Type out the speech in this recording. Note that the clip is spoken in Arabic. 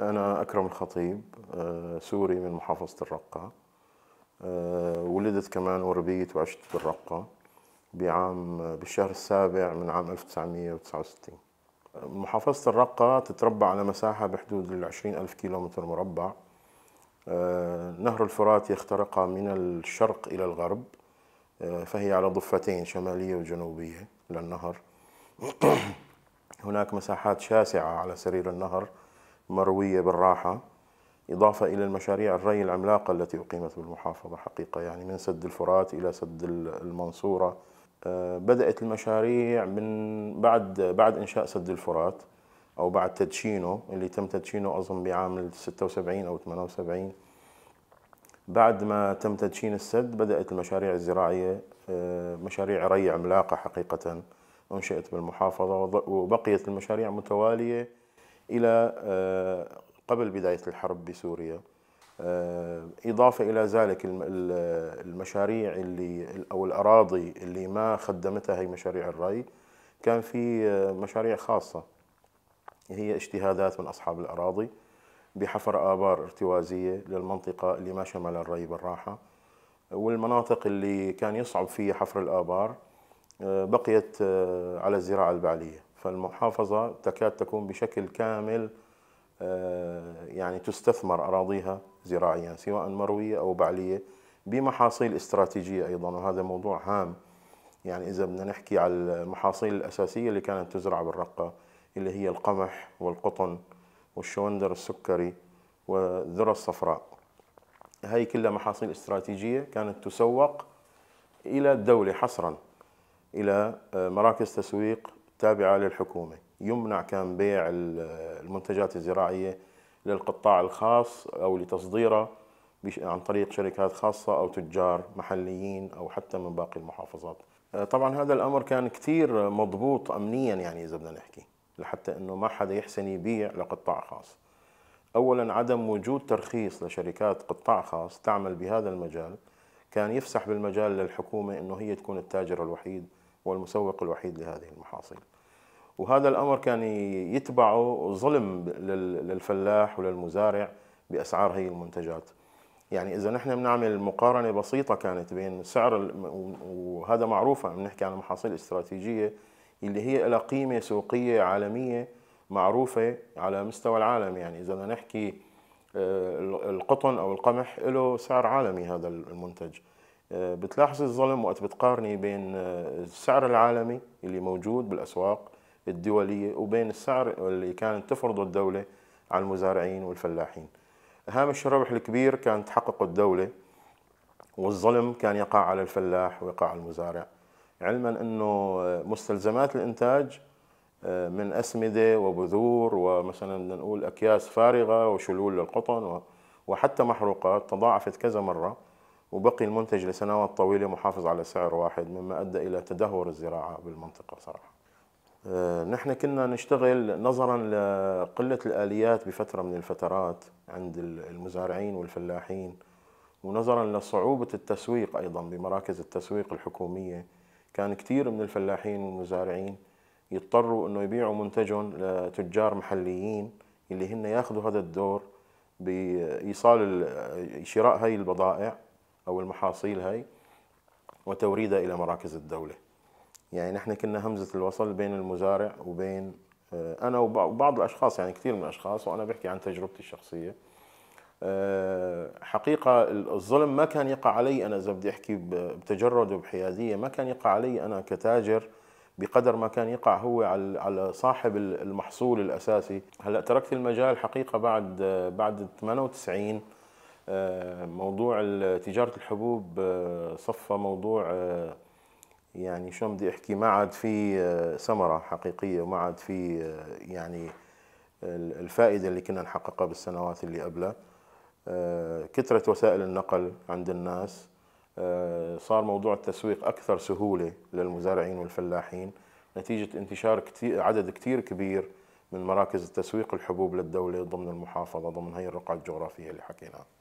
أنا أكرم الخطيب آه، سوري من محافظة الرقة آه، ولدت كمان وربيت وعشت بالرقة بعام بالشهر السابع من عام 1969 محافظة الرقة تتربع على مساحة بحدود ال ألف كيلومتر مربع آه، نهر الفرات يخترق من الشرق إلى الغرب فهي على ضفتين شمالية وجنوبية للنهر هناك مساحات شاسعة على سرير النهر مروية بالراحة إضافة إلى المشاريع الري العملاقة التي أقيمت بالمحافظة حقيقة يعني من سد الفرات إلى سد المنصورة آه، بدأت المشاريع من بعد بعد إنشاء سد الفرات أو بعد تدشينه اللي تم تدشينه أظن بعام 76 أو 78 بعد ما تم تدشين السد بدأت المشاريع الزراعية آه، مشاريع ري عملاقة حقيقة أنشئت بالمحافظة وبقيت المشاريع متوالية إلى آه، قبل بداية الحرب بسوريا آه، إضافة إلى ذلك المشاريع اللي أو الأراضي اللي ما خدمتها هي مشاريع الري كان في آه، مشاريع خاصة هي اجتهادات من أصحاب الأراضي بحفر آبار ارتوازية للمنطقة اللي ما شمل الري بالراحة والمناطق اللي كان يصعب فيها حفر الآبار بقيت على الزراعة البعلية فالمحافظة تكاد تكون بشكل كامل آه، يعني تستثمر أراضيها زراعيا سواء مروية أو بعلية بمحاصيل استراتيجية أيضا وهذا موضوع هام يعني إذا بدنا نحكي على المحاصيل الأساسية اللي كانت تزرع بالرقة اللي هي القمح والقطن والشوندر السكري والذرة الصفراء هاي كلها محاصيل استراتيجية كانت تسوق إلى الدولة حصرا إلى آه، مراكز تسويق تابعة للحكومة يمنع كان بيع المنتجات الزراعية للقطاع الخاص أو لتصديرها عن طريق شركات خاصة أو تجار محليين أو حتى من باقي المحافظات آه، طبعا هذا الأمر كان كثير مضبوط أمنيا يعني إذا بدنا نحكي لحتى أنه ما حدا يحسن يبيع لقطاع خاص أولا عدم وجود ترخيص لشركات قطاع خاص تعمل بهذا المجال كان يفسح بالمجال للحكومة أنه هي تكون التاجر الوحيد هو المسوق الوحيد لهذه المحاصيل وهذا الأمر كان يتبعه ظلم للفلاح وللمزارع بأسعار هي المنتجات يعني إذا نحن بنعمل مقارنة بسيطة كانت بين سعر وهذا معروف عم نحكي عن المحاصيل الاستراتيجية اللي هي لها قيمة سوقية عالمية معروفة على مستوى العالم يعني إذا بدنا نحكي آه، القطن أو القمح له سعر عالمي هذا المنتج بتلاحظي الظلم وقت بتقارني بين آه، السعر العالمي اللي موجود بالاسواق الدوليه وبين السعر اللي كانت تفرضه الدوله على المزارعين والفلاحين. هامش الربح الكبير كان تحققه الدوله والظلم كان يقع على الفلاح ويقع على المزارع علما انه آه، مستلزمات الانتاج آه، من اسمده وبذور ومثلا بدنا نقول اكياس فارغه وشلول للقطن وحتى محروقات تضاعفت كذا مره وبقي المنتج لسنوات طويلة محافظ على سعر واحد مما أدى إلى تدهور الزراعة بالمنطقة صراحة آه، نحن كنا نشتغل نظرا لقلة الآليات بفترة من الفترات عند المزارعين والفلاحين ونظرا لصعوبة التسويق أيضا بمراكز التسويق الحكومية كان كثير من الفلاحين والمزارعين يضطروا أنه يبيعوا منتجهم لتجار محليين اللي هن ياخذوا هذا الدور بإيصال شراء هاي البضائع أو المحاصيل هاي وتوريدها إلى مراكز الدولة يعني نحن كنا همزة الوصل بين المزارع وبين آه، أنا وبعض الأشخاص يعني كثير من الأشخاص وأنا بحكي عن تجربتي الشخصية آه، حقيقة الظلم ما كان يقع علي أنا إذا بدي أحكي بتجرد وبحيادية ما كان يقع علي أنا كتاجر بقدر ما كان يقع هو على صاحب المحصول الأساسي هلأ تركت المجال حقيقة بعد آه، بعد 98 آه، موضوع تجارة الحبوب آه، صفى موضوع آه، يعني شلون بدي احكي ما عاد في ثمرة حقيقية وما عاد في يعني الفائدة اللي كنا نحققها بالسنوات اللي قبلها كثرة وسائل النقل عند الناس صار موضوع التسويق أكثر سهولة للمزارعين والفلاحين نتيجة انتشار كتير عدد كثير كبير من مراكز التسويق الحبوب للدولة ضمن المحافظة ضمن هي الرقعة الجغرافية اللي حكيناها